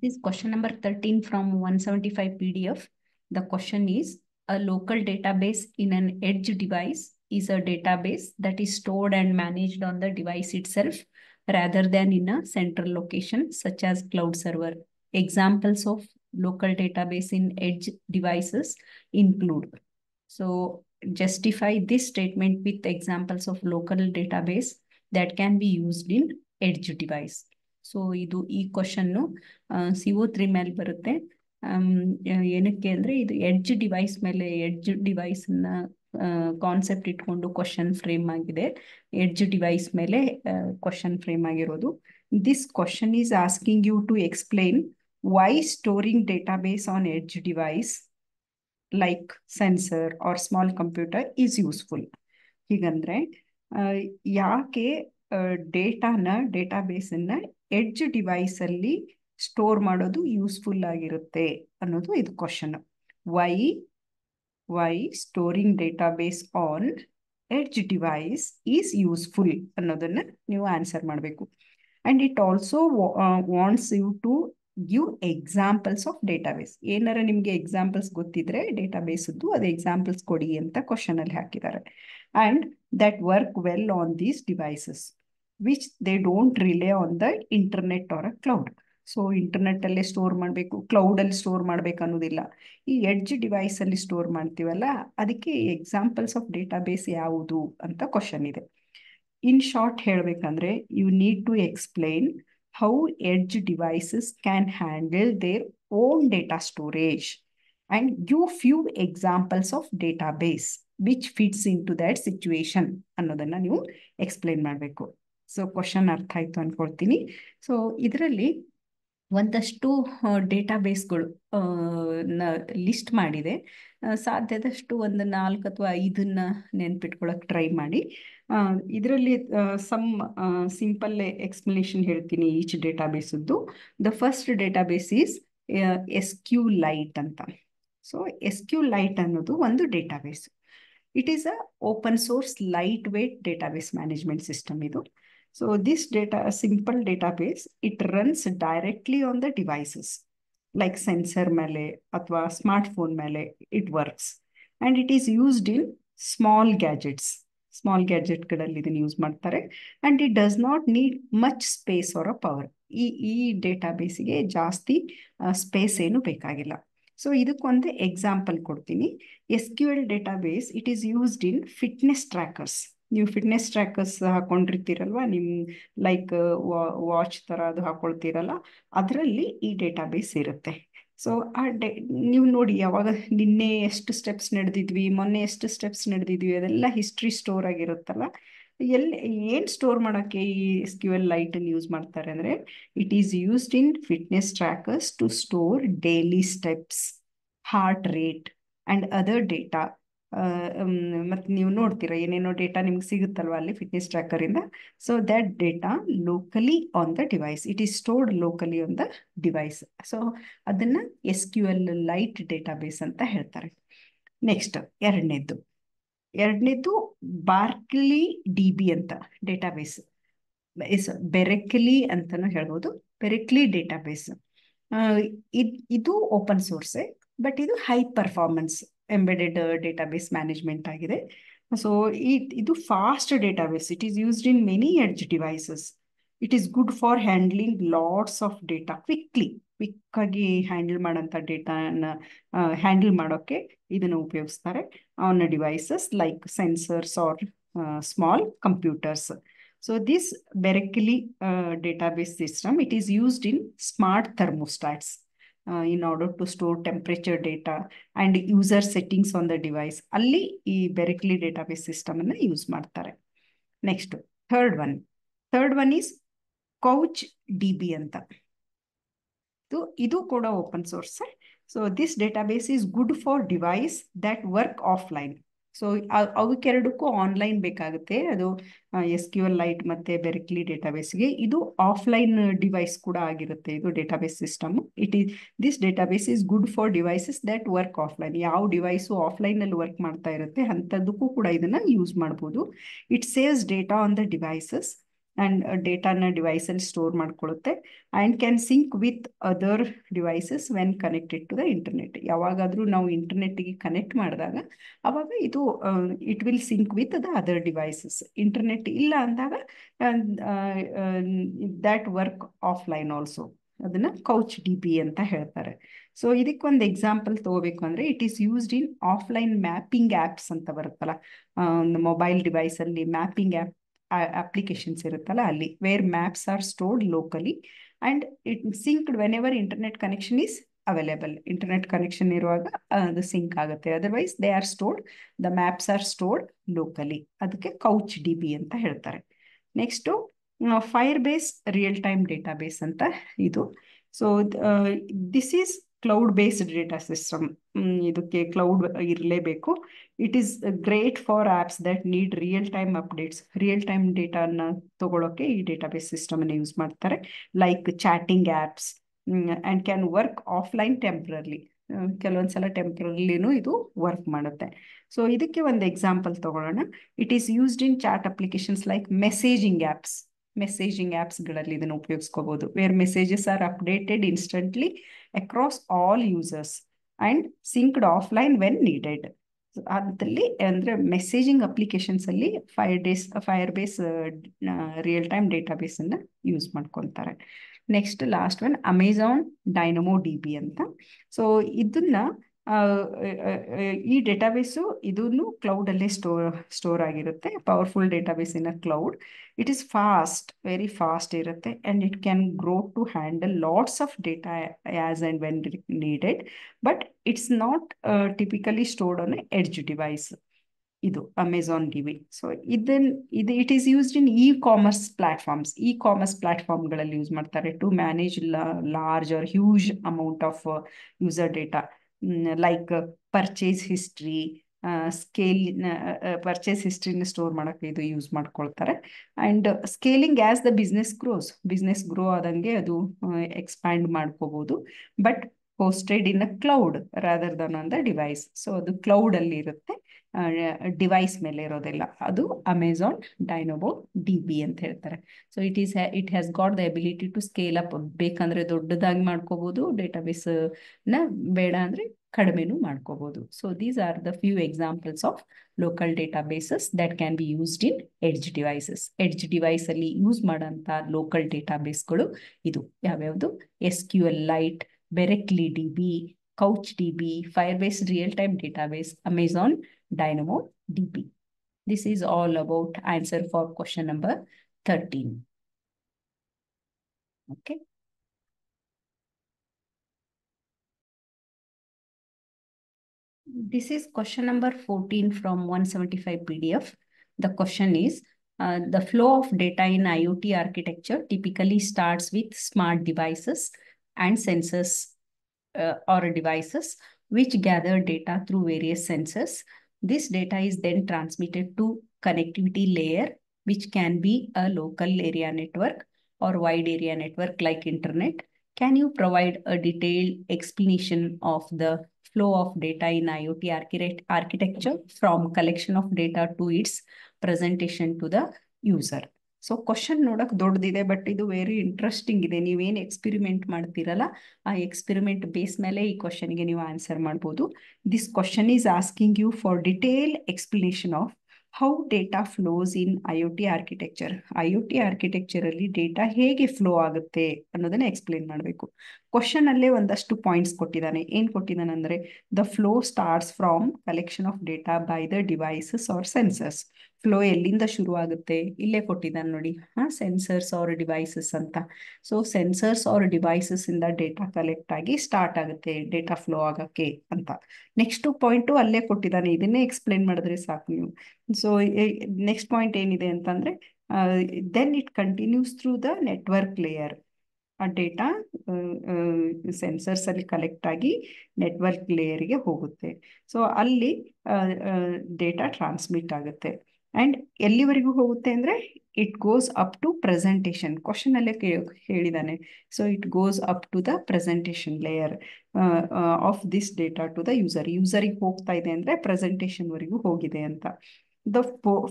This question number 13 from 175 PDF. The question is, a local database in an edge device is a database that is stored and managed on the device itself rather than in a central location such as cloud server. Examples of local database in edge devices include. So justify this statement with examples of local database that can be used in edge device. So ಇದು ಈ question CO three ಮೇಲೆ ಬರುತ್ತೆ ಏನಕ್ಕೆ ಅಂದ್ರೆ ಇದು edge device ಮೇಲೆ edge device ನ concept ಇಟ್ಕೊಂಡು ಕ್ವಶನ್ ಫ್ರೇಮ್ ಆಗಿದೆ ಎಡ್ಜ್ ಡಿವೈಸ್ ಮೇಲೆ ಕ್ವಶನ್ ಫ್ರೇಮ್ ಆಗಿರೋದು this question is asking you to explain why storing database on edge device like sensor or small computer is useful ಹೀಗಂದ್ರೆ ಯಾಕೆ ಡೇಟಾನ data ಬೇಸನ್ನ edge device ಅಲ್ಲಿ store ಮಾಡೋದು useful ಆಗಿರುತ್ತೆ ಅನ್ನೋದು ಇದು question why why storing database on edge device is useful ಅನ್ನೋದನ್ನ ನೀವು ಆನ್ಸರ್ ಮಾಡಬೇಕು and it also wants you to give examples of database ಏನಾರ ನಿಮಗೆ ಎಕ್ಸಾಂಪಲ್ಸ್ ಗೊತ್ತಿದ್ರೆ ಡೇಟಾಬೇಸದ್ದು ಅದು ಎಕ್ಸಾಂಪಲ್ಸ್ ಕೊಡಿ ಅಂತ ಕ್ವಶನ್ ಅಲ್ಲಿ ಹಾಕಿದ್ದಾರೆ and that work well on these devices which they don't rely on the internet or a cloud so ಇಂಟರ್ನೆಟ್ಟಲ್ಲೇ store ಮಾಡಬೇಕು ಕ್ಲೌಡಲ್ಲಿ ಸ್ಟೋರ್ ಮಾಡ್ಬೇಕು ಅನ್ನೋದಿಲ್ಲ ಈ ಎಡ್ಜ್ ಡಿವೈಸಲ್ಲಿ ಸ್ಟೋರ್ ಮಾಡ್ತೀವಲ್ಲ ಅದಕ್ಕೆ ಎಕ್ಸಾಂಪಲ್ಸ್ ಆಫ್ ಡೇಟಾ ಬೇಸ್ ಯಾವುದು ಅಂತ ಕ್ವಶನ್ ಇದೆ ಇನ್ ಶಾರ್ಟ್ ಹೇಳಬೇಕಂದ್ರೆ you need to explain how edge devices can handle their own data storage and give few examples of database which fits in to that situation ಅನ್ನೋದನ್ನು ನೀವು explain ಮಾಡಬೇಕು so question ಅರ್ಥ ಆಯ್ತು ಅನ್ಕೊಳ್ತೀನಿ so ಇದರಲ್ಲಿ ಒಂದಷ್ಟು ಡೇಟಾಬೇಸ್ಗಳು list ಮಾಡಿದೆ ಸಾಧ್ಯದಷ್ಟು ಒಂದು ನಾಲ್ಕು ಅಥವಾ ಐದನ್ನ ನೆನ್ಪಿಟ್ಕೊಳಕ್ ಟ್ರೈ ಮಾಡಿ ಇದರಲ್ಲಿ ಸಮ್ ಸಿಂಪಲ್ ಎಕ್ಸ್ಪ್ಲನೇಷನ್ ಹೇಳ್ತೀನಿ ಈಚ್ ಡೇಟಾಬೇಸದ್ದು the first database is S Q lite ಅಂತ ಸೊ ಎಸ್ ಕ್ಯೂ ಲೈಟ್ ಅನ್ನೋದು ಒಂದು database it is a open source lightweight database management system ಇದು So this data, a simple database, it runs directly on the devices like sensor mele, atwa smartphone mele, it works. And it is used in small gadgets. Small gadget kadalidin use martare. And it does not need much space or a power. E database ge jasti space enu pekagila. So idukonde example kodtini. SQL database, it is used in fitness trackers. ನೀವು fitness trackers ಹಾಕೊಂಡಿರ್ತೀರಲ್ವ ನಿಮ್ಮ like watch ಥರ ಅದು ಹಾಕೊಳ್ತೀರಲ್ಲ ಅದರಲ್ಲಿ ಈ database ಇರುತ್ತೆ so ಆ ಡೇ ನೀವು ನೋಡಿ ಯಾವಾಗ ನಿನ್ನೆ ಎಷ್ಟು ಸ್ಟೆಪ್ಸ್ ನಡೆದಿದ್ವಿ ಮೊನ್ನೆ ಎಷ್ಟು ಸ್ಟೆಪ್ಸ್ ನಡೆದಿದ್ವಿ ಅದೆಲ್ಲ ಹಿಸ್ಟ್ರಿ ಸ್ಟೋರ್ ಆಗಿರುತ್ತಲ್ಲ ಎಲ್ಲಿ ಏನು ಸ್ಟೋರ್ ಮಾಡೋಕ್ಕೆ ಈ ಎಸ್ ಕ್ಯೂ ಎಲ್ ಲೈಟನ್ನು ಯೂಸ್ ಮಾಡ್ತಾರೆ ಅಂದರೆ it is used in fitness trackers to store daily steps heart rate and other data ಮತ್ತೆ ನೀವು ನೋಡ್ತೀರಾ ಏನೇನೋ ಡೇಟಾ ನಿಮ್ಗೆ ಸಿಗುತ್ತಲ್ವಾ ಅಲ್ಲಿ ಫಿಟ್ನೆಸ್ ಟ್ರ್ಯಾಕರಿಂದ so that data locally on the device it is stored locally on the device so ಅದನ್ನ S Q L lite database ಅಂತ ಹೇಳ್ತಾರೆ ನೆಕ್ಸ್ಟ್ ಎರಡನೇದ್ದು ಎರಡನೇದು ಬಾರ್ಕ್ಲಿ ಡಿ ಬಿ ಅಂತ ಡೇಟಾ ಬೇಸ್ ಬೆರೆಕ್ಲಿ ಅಂತಾನು ಹೇಳ್ಬೋದು ಬೆರೆಕ್ಲಿ ಡೇಟಾ ಬೇಸ್ ಇದು ಓಪನ್ ಸೋರ್ಸೆ ಬಟ್ ಇದು high performance embedded database management ಆಗಿದೆ ಸೊ ಇದು fast database it is used in many edge devices it is good for handling lots of data quickly quick ಆಗಿ handle ಮಾಡೋಂಥ data handle ಮಾಡೋಕ್ಕೆ ಇದನ್ನು ಉಪಯೋಗಿಸ್ತಾರೆ on devices like sensors or small computers so this Berkeley database system it is used in smart thermostats in order to store temperature data and user settings on the device ಅಲ್ಲಿ ಈ Berkeley database system ಅನ್ನ use ಮಾಡ್ತಾರೆ next third one third one is couch D B ಅಂತ ಇದು ಕೂಡ open ಸೋರ್ಸೆ so this database is good for device that work offline so ಅವಕ್ಕೆರಡಕ್ಕೂ online ಬೇಕಾಗುತ್ತೆ ಅದು ಎಸ್ ಕ್ಯೂ ಎಲ್ ಲೈಟ್ ಮತ್ತೆ ಬೆರಿಕ್ಲಿ ಡೇಟಾಬೇಸ್ಗೆ ಇದು ಆಫ್ಲೈನ್ ಡಿವೈಸ್ ಕೂಡ ಆಗಿರುತ್ತೆ ಇದು database system it is this database is good for devices that work offline ಯಾವ device ಆಫ್ಲೈನಲ್ಲಿ ವರ್ಕ್ ಮಾಡ್ತಾ ಇರುತ್ತೆ ಅಂಥದ್ದಕ್ಕೂ ಕೂಡ ಇದನ್ನ ಯೂಸ್ ಮಾಡ್ಬೋದು it saves data on the devices and ಡೇಟಾನ ಡಿವೈಸಲ್ಲಿ ಸ್ಟೋರ್ ಮಾಡ್ಕೊಳ್ಳುತ್ತೆ and can sync with other devices when connected to the internet ಯಾವಾಗಾದ್ರೂ ನಾವು ಇಂಟರ್ನೆಟ್ಗೆ ಕನೆಕ್ಟ್ ಮಾಡಿದಾಗ ಅವಾಗ ಇದು it will sync with the other devices internet ಇಲ್ಲ ಅಂದಾಗ ದ್ಯಾಟ್ ವರ್ಕ್ ಆಫ್ಲೈನ್ ಆಲ್ಸೋ ಅದನ್ನ ಕೌಚ್ ಡಿ ಬಿ ಅಂತ ಹೇಳ್ತಾರೆ ಸೊ ಇದಕ್ಕೊಂದು ಎಕ್ಸಾಂಪಲ್ ತಗೋಬೇಕು ಅಂದರೆ it is used in offline mapping apps ಅಂತ ಬರುತ್ತಲ್ಲ ಮೊಬೈಲ್ ಡಿವೈಸಲ್ಲಿ ಮ್ಯಾಪಿಂಗ್ ಆ್ಯಪ್ ಅಪ್ಲಿಕೇಶನ್ಸ್ ಇರುತ್ತಲ್ಲ ಅಲ್ಲಿ where maps are stored locally and it synced whenever internet connection is available internet connection ಇರುವಾಗ ಅದು ಸಿಂಕ್ ಆಗುತ್ತೆ otherwise they are stored the maps are stored locally ಅದಕ್ಕೆ couch D B ಅಂತ ಹೇಳ್ತಾರೆ next Firebase real time database ಅಂತ ಇದು so this is cloud based data system ಇದಕ್ಕೆ cloud ಇರಲೇಬೇಕು it is great for apps that need real time updates real time ಡೇಟಾನ ತಗೊಳ್ಳೋಕೆ ಈ ಡೇಟಾಬೇಸ್ ಸಿಸ್ಟಮನ್ನು ಯೂಸ್ ಮಾಡ್ತಾರೆ like chatting apps and can work offline temporarily ಕೆಲವೊಂದ್ಸಲ ಟೆಂಪ್ರರ್ಲಿನೂ ಇದು ವರ್ಕ್ ಮಾಡುತ್ತೆ ಸೊ ಇದಕ್ಕೆ ಒಂದು ಎಕ್ಸಾಂಪಲ್ ತಗೊಳ್ಳೋಣ it is used in chat applications like messaging apps messaging ಆ್ಯಪ್ಸ್ಗಳಲ್ಲಿ ಇದನ್ನು ಉಪಯೋಗಿಸ್ಕೋಬಹುದು where messages are updated instantly across all users and synced offline when needed ಅದರಲ್ಲಿ ಅಂದರೆ ಮೆಸೇಜಿಂಗ್ ಅಪ್ಲಿಕೇಶನ್ಸ್ ಅಲ್ಲಿ Firebase Firebase real time data ಅನ್ನ use ಮಾಡ್ಕೊತಾರೆ next last one Amazon Dynamo D B ಅಂತ so ಇದನ್ನ ಈ database ಇದನ್ನು ಕ್ಲೌಡಲ್ಲೇ ಸ್ಟೋರ್ ಸ್ಟೋರ್ ಆಗಿರುತ್ತೆ powerful database in a cloud it is fast very fast ಇರುತ್ತೆ and it can grow to handle lots of data as and when needed but it's not typically stored on edge device ಇದು Amazon ವಿ so ಇದನ್ ಇದು it is used in e commerce platforms e commerce ಪ್ಲಾಟ್ಫಾರ್ಮ್ಗಳಲ್ಲಿ use ಮಾಡ್ತಾರೆ to manage large or huge amount of user data like purchase history scale purchase ಹಿಸ್ಟ್ರಿನ store ಮಾಡೋಕ್ಕೆ ಇದು use ಮಾಡ್ಕೊಳ್ತಾರೆ and scaling as the business grows business grow ಆದಂಗೆ ಅದು expand ಮಾಡ್ಕೋಬೋದು but hosted in a cloud rather than on the device so ಅದು cloud ಅಲ್ಲಿ ಇರುತ್ತೆ ಡಿವೈಸ್ ಮೇಲೆ ಇರೋದಿಲ್ಲ ಅದು ಅಮೆಝಾನ್ ಡೈನೋಬೋ ಡಿ ಬಿ ಅಂತ ಹೇಳ್ತಾರೆ so it is it has got the ability to scale up ಬೇಕಂದ್ರೆ ದೊಡ್ಡದಾಗಿ ಮಾಡ್ಕೋಬಹುದು ಡೇಟಾಬೇಸ್ ನ ಬೇಡ ಅಂದ್ರೆ ಕಡಿಮೆನೂ ಮಾಡ್ಕೋಬಹುದು so these are the few examples of local databases that can be used in edge devices edge device ಅಲ್ಲಿ ಯೂಸ್ ಮಾಡೋಂಥ ಲೋಕಲ್ ಡೇಟಾಬೇಸ್ಗಳು ಇದು ಯಾವ್ಯಾವುದು S Q L lite Directly DB, Couch DB, Firebase Real-Time Database, Amazon Dynamo DB. This is all about answer for question number 13. Okay. This is question number 14 from 175 PDF. The question is, uh, the flow of data in IoT architecture typically starts with smart devices and sensors uh, or devices which gather data through various sensors. This data is then transmitted to connectivity layer, which can be a local area network or wide area network like internet. Can you provide a detailed explanation of the flow of data in IoT architecture from collection of data to its presentation to the user? So question ನೋಡಕ್ ದೊಡ್ಡದಿದೆ but ಇದು very interesting ಇದೆ ನೀವೇನು experiment ಮಾಡ್ತೀರಲ್ಲ ಆ experiment base ಮೇಲೆ ಈ ಕ್ವಶನ್ಗೆ ನೀವು ಆನ್ಸರ್ ಮಾಡ್ಬೋದು this question is asking you for detail explanation of how data flows in I O T architecture I O T architecture ಅಲ್ಲಿ ಡೇಟಾ ಹೇಗೆ ಫ್ಲೋ ಆಗುತ್ತೆ ಅನ್ನೋದನ್ನ ಎಕ್ಸ್ಪ್ಲೇನ್ ಮಾಡಬೇಕು ಕ್ವಶನ್ ಅಲ್ಲೇ ಒಂದಷ್ಟು ಪಾಯಿಂಟ್ಸ್ ಕೊಟ್ಟಿದ್ದಾನೆ ಏನ್ ಕೊಟ್ಟಿದ್ದಾನೆ ಅಂದ್ರೆ the flow starts from collection of data by the devices or sensors flow ಎಲ್ಲಿಂದ ಶುರು ಆಗುತ್ತೆ ಇಲ್ಲೇ ಕೊಟ್ಟಿದ್ದಾನೆ ನೋಡಿ ಹಾ ಸೆನ್ಸರ್ಸ್ ಆರ್ ಡಿವೈಸಸ್ ಅಂತ ಸೊ ಸೆನ್ಸರ್ಸ್ ಆರ್ ಡಿವೈಸಸ್ ಇಂದ ಡೇಟಾ ಕಲೆಕ್ಟ್ ಆಗಿ ಸ್ಟಾರ್ಟ್ ಆಗುತ್ತೆ ಡೇಟಾ ಫ್ಲೋ ಆಗಕ್ಕೆ ಅಂತ ನೆಕ್ಸ್ಟ್ ಪಾಯಿಂಟು ಅಲ್ಲೇ ಕೊಟ್ಟಿದ್ದಾನೆ ಇದನ್ನೇ ಎಕ್ಸ್ಪ್ಲೇನ್ ಮಾಡಿದ್ರೆ ಸಾಕು ನೀವು ಸೊ ನೆಕ್ಸ್ಟ್ ಪಾಯಿಂಟ್ ಏನಿದೆ ಅಂತಂದ್ರೆ then it continues through the network layer ಆ ಡೇಟಾ ಸೆನ್ಸರ್ಸ್ ಅಲ್ಲಿ ಕಲೆಕ್ಟ್ ಆಗಿ ನೆಟ್ವರ್ಕ್ ಲೇಯರ್ಗೆ ಹೋಗುತ್ತೆ ಸೊ ಅಲ್ಲಿ ಡೇಟಾ ಟ್ರಾನ್ಸ್ಮಿಟ್ ಆಗುತ್ತೆ ಆ್ಯಂಡ್ ಎಲ್ಲಿವರೆಗೂ ಹೋಗುತ್ತೆ ಅಂದರೆ it goes up to presentation question ಅಲ್ಲೇ ಹೇಳಿದಾನೆ so it goes up to the presentation layer of this data to the user ಯೂಸರಿಗೆ ಹೋಗ್ತಾ ಇದೆ ಅಂದರೆ ಪ್ರೆಸೆಂಟೇಷನ್ವರೆಗೂ ಹೋಗಿದೆ ಅಂತ the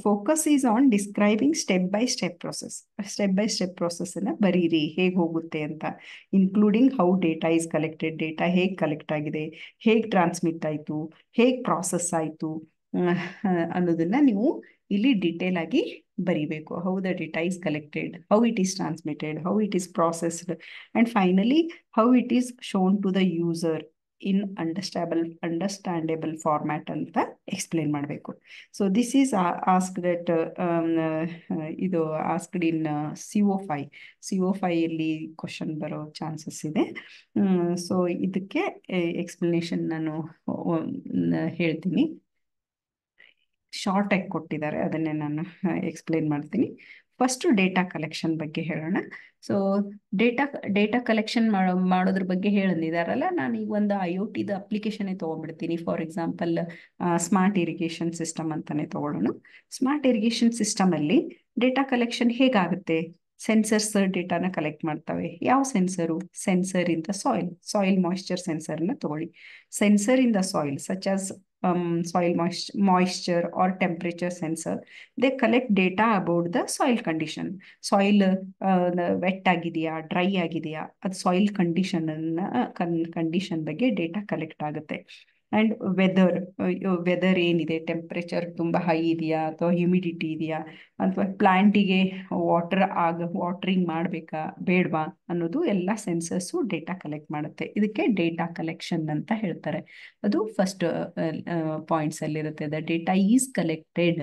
focus is on describing step by step process step by step ಪ್ರೊಸೆಸ್ಸನ್ನು ಬರೀರಿ ಹೇಗೆ ಹೋಗುತ್ತೆ ಅಂತ including how data is collected data ಹೇಗೆ ಕಲೆಕ್ಟ್ ಆಗಿದೆ ಹೇಗೆ ಟ್ರಾನ್ಸ್ಮಿಟ್ ಆಯಿತು ಹೇಗೆ ಪ್ರಾಸೆಸ್ ಆಯಿತು ಅನ್ನೋದನ್ನ ನೀವು ಇಲ್ಲಿ ಡಿಟೇಲ್ ಆಗಿ ಬರಿಬೇಕು how the data is collected how it is transmitted how it is processed and finally how it is shown to the user in understandable understandable format ಅಂತ ಎಕ್ಸ್ಪ್ಲೇನ್ ಮಾಡಬೇಕು so this is ask that ಇದು asked in C O five C O ಫೈಯಲ್ಲಿ question ಬರೋ chances ಇದೆ so ಇದಕ್ಕೆ explanation ನಾನು ಹೇಳ್ತೀನಿ short ಆಗಿ ಕೊಟ್ಟಿದ್ದಾರೆ ಅದನ್ನೇ ನಾನು ಎಕ್ಸ್ಪ್ಲೇನ್ ಮಾಡ್ತೀನಿ ಫಸ್ಟು ಡೇಟಾ ಕಲೆಕ್ಷನ್ ಬಗ್ಗೆ ಹೇಳೋಣ ಸೊ ಡೇಟಾ ಡೇಟಾ ಕಲೆಕ್ಷನ್ ಮಾಡೋ ಮಾಡೋದ್ರ ಬಗ್ಗೆ ಹೇಳಿದಾರಲ್ಲ ನಾನು ಈಗ ಒಂದು ಐ ಒ ಟಿದ ಅಪ್ಲಿಕೇಶನ್ನೇ ತೊಗೊಂಡ್ಬಿಡ್ತೀನಿ for example smart irrigation system ಅಂತಾನೆ ತೊಗೊಳ್ಳೋಣ ಸ್ಮಾರ್ಟ್ ಇರಿಗೇಷನ್ ಸಿಸ್ಟಮ್ ಅಲ್ಲಿ ಡೇಟಾ ಕಲೆಕ್ಷನ್ ಹೇಗಾಗುತ್ತೆ ಸೆನ್ಸರ್ಸ್ ಡೇಟಾನ ಕಲೆಕ್ಟ್ ಮಾಡ್ತವೆ ಯಾವ ಸೆನ್ಸರು ಸೆನ್ಸರ್ ಇಂದ ಸಾಯಿಲ್ ಸಾಯಿಲ್ ಮಾಯಿಶ್ಚರ್ ಸೆನ್ಸರ್ನ ತಗೊಳ್ಳಿ ಸೆನ್ಸರ್ ಇಂದ soil such as um, soil moisture or temperature sensor. They collect data about the soil condition. Soil uh, wet agidia, dry agidia, soil condition and uh, condition the data collect agate. And weather weather ಏನಿದೆ temperature ತುಂಬ high ಇದೆಯಾ ಅಥವಾ humidity ಇದೆಯಾ ಅಥವಾ ಪ್ಲ್ಯಾಂಟಿಗೆ water ಆಗ watering ಮಾಡಬೇಕಾ ಬೇಡವಾ ಅನ್ನೋದು ಎಲ್ಲ ಸೆನ್ಸರ್ಸು ಡೇಟಾ ಕಲೆಕ್ಟ್ ಮಾಡುತ್ತೆ ಇದಕ್ಕೆ ಡೇಟಾ ಕಲೆಕ್ಷನ್ ಅಂತ ಹೇಳ್ತಾರೆ ಅದು ಫಸ್ಟ್ ಪಾಯಿಂಟ್ಸಲ್ಲಿರುತ್ತೆ the data is collected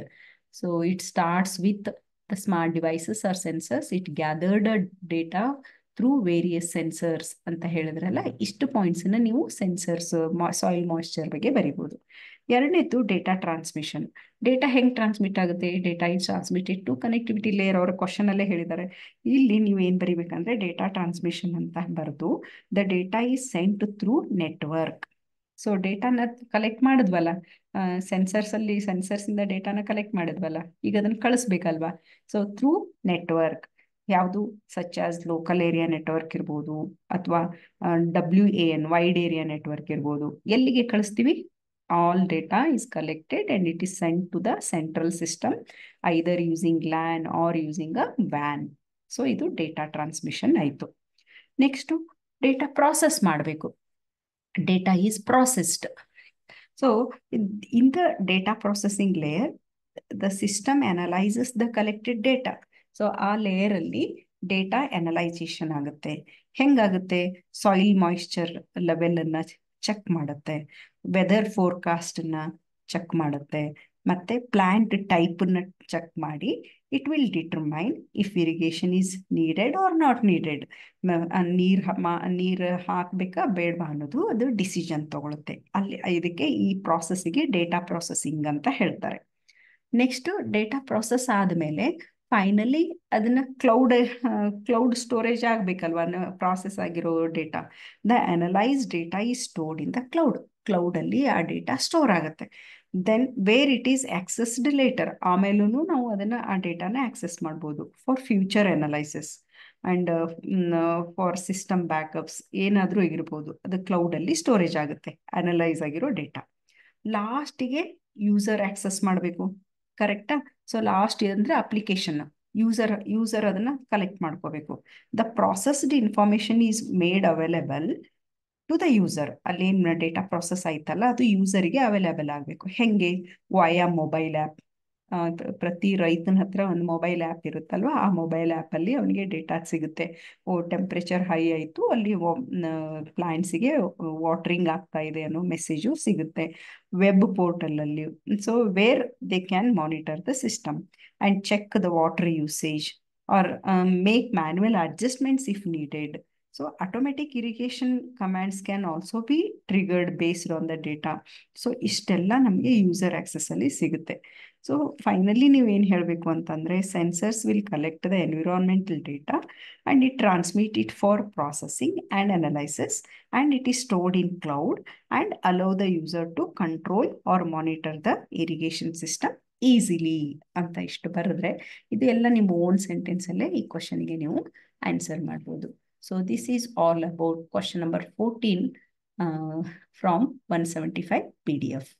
so it starts with the smart devices or sensors it gathered data through various sensors ಅಂತ ಹೇಳಿದ್ರಲ್ಲ ಇಷ್ಟು ಪಾಯಿಂಟ್ಸ್ ಪಾಯಿಂಟ್ಸನ್ನು ನೀವು ಸೆನ್ಸರ್ಸ್ ಸಾಯಿಲ್ ಮಾಯಿಶ್ಚರ್ ಬಗ್ಗೆ ಬರಿಬೋದು ಎರಡನೇದು ಡೇಟಾ ಟ್ರಾನ್ಸ್ಮಿಷನ್ ಡೇಟಾ ಹೆಂಗೆ ಟ್ರಾನ್ಸ್ಮಿಟ್ ಆಗುತ್ತೆ data is transmitted to connectivity layer ಅವರ ಕ್ವಶನ್ ಅಲ್ಲೇ ಹೇಳಿದ್ದಾರೆ ಇಲ್ಲಿ ನೀವು ಏನು ಬರಿಬೇಕಂದ್ರೆ ಡೇಟಾ ಟ್ರಾನ್ಸ್ಮಿಷನ್ ಅಂತ ಬರೆದು the data is sent through network so ಡೇಟಾನ ಕಲೆಕ್ಟ್ ಮಾಡಿದ್ವಲ್ಲ ಸೆನ್ಸರ್ಸ್ ಅಲ್ಲಿ ಸೆನ್ಸರ್ಸ್ ಇಂದ ಡೇಟಾನ ಕಲೆಕ್ಟ್ ಮಾಡಿದ್ವಲ್ಲ ಈಗ ಅದನ್ನ ಕಳಿಸ್ಬೇಕಲ್ವಾ ಸೊ ಥ್ರೂ ನೆಟ್ವರ್ಕ್ ಯಾವುದು such as local area network ಇರ್ಬೋದು ಅಥವಾ W A N wide area network ಇರ್ಬೋದು ಎಲ್ಲಿಗೆ ಕಳಿಸ್ತೀವಿ all data is collected and it is sent to the central system either using LAN or using a ವ್ಯಾನ್ so ಇದು data transmission ಆಯಿತು next data process ಮಾಡಬೇಕು data is processed so in the data processing layer the system analyses the collected data so ಆ layer ಅಲ್ಲಿ data analysation ಆಗುತ್ತೆ ಹೆಂಗಾಗುತ್ತೆ soil moisture level ಅನ್ನ check ಮಾಡುತ್ತೆ ವೆದರ್ ಫೋರ್ಕಾಸ್ಟ್ ನ ಚೆಕ್ ಮಾಡುತ್ತೆ ಮತ್ತೆ ಪ್ಲಾಂಟ್ ಟೈಪ್ ನ ಚೆಕ್ ಮಾಡಿ it will determine if irrigation is needed or not needed ನೀರ್ ನೀರ್ ಹಾಕ್ಬೇಕಾ ಬೇಡವಾ ಅನ್ನೋದು ಅದು ಡಿಸಿಷನ್ ತಗೊಳುತ್ತೆ ಅಲ್ಲಿ ಇದಕ್ಕೆ ಈ ಪ್ರಾಸೆಸ್ಗೆ ಡೇಟಾ ಪ್ರೊಸೆಸಿಂಗ್ ಅಂತ ಹೇಳ್ತಾರೆ ನೆಕ್ಸ್ಟ್ ಡೇಟಾ ಪ್ರೊಸೆಸ್ ಆದಮೇಲೆ ಫೈನಲಿ ಅದನ್ನ ಕ್ಲೌಡ್ ಕ್ಲೌಡ್ ಸ್ಟೋರೇಜ್ ಆಗಬೇಕಲ್ವಾ ಪ್ರಾಸೆಸ್ ಆಗಿರೋ data the analyse data is stored in the cloud ಕ್ಲೌಡಲ್ಲಿ ಆ ಡೇಟಾ ಸ್ಟೋರ್ ಆಗುತ್ತೆ then where it is accessed later ಆಮೇಲೂ ನಾವು ಅದನ್ನು ಆ ಡೇಟಾನ ಆಕ್ಸೆಸ್ ಮಾಡ್ಬೋದು for future analysis and for system backups ಏನಾದರೂ ಇರ್ಬೋದು ಅದು ಕ್ಲೌಡಲ್ಲಿ ಸ್ಟೋರೇಜ್ ಆಗುತ್ತೆ ಅನಲೈಸ್ ಆಗಿರೋ ಡೇಟಾ ಲಾಸ್ಟಿಗೆ ಯೂಸರ್ ಆಕ್ಸೆಸ್ ಮಾಡಬೇಕು ಕರೆಕ್ಟಾ ಸೊ ಲಾಸ್ಟ್ ಅಂದ್ರೆ ಅಪ್ಲಿಕೇಶನ್ ಯೂಸರ್ ಯೂಸರ್ ಅದನ್ನ ಕಲೆಕ್ಟ್ ಮಾಡ್ಕೋಬೇಕು the processed information is made available to the user ಅಲ್ಲೇನು ಡೇಟಾ ಪ್ರೊಸೆಸ್ ಆಯ್ತಲ್ಲ ಅದು ಯೂಸರ್ಗೆ ಅವೈಲೇಬಲ್ ಆಗಬೇಕು ಹೆಂಗೆ ವಾಯಾ ಮೊಬೈಲ್ ಆ್ಯಪ್ ಪ್ರತಿ ರೈತನ ಹತ್ರ ಒಂದು ಮೊಬೈಲ್ ಆ್ಯಪ್ ಇರುತ್ತಲ್ವ ಆ ಮೊಬೈಲ್ ಆ್ಯಪಲ್ಲಿ ಅವನಿಗೆ ಡೇಟಾ ಸಿಗುತ್ತೆ ಓ ಟೆಂಪ್ರೇಚರ್ ಹೈ ಆಯಿತು ಅಲ್ಲಿ ಪ್ಲಾಂಟ್ಸಿಗೆ ವಾಟ್ರಿಂಗ್ ಆಗ್ತಾ ಇದೆ ಅನ್ನೋ ಮೆಸೇಜು ಸಿಗುತ್ತೆ ವೆಬ್ ಪೋರ್ಟಲಲ್ಲಿ so where they can monitor the system and check the water usage or make manual adjustments if needed so automatic irrigation commands can also be triggered based on the data so ಇಷ್ಟೆಲ್ಲ ನಮಗೆ user access ಅಲ್ಲಿ ಸಿಗುತ್ತೆ so finally ನೀವು ಏನು ಹೇಳಬೇಕು ಅಂತಂದರೆ sensors will collect the environmental data and it transmit it for processing and analysis and it is stored in cloud and allow the user to control or monitor the irrigation system easily ಅಂತ ಇಷ್ಟು ಬರೆದ್ರೆ ಇದು ಎಲ್ಲ ನಿಮ್ಮ own ಸೆಂಟೆನ್ಸಲ್ಲೇ ಈ ಕ್ವಶನ್ಗೆ ನೀವು answer ಮಾಡ್ಬೋದು so this is all about question number fourteen from one seventy five P D F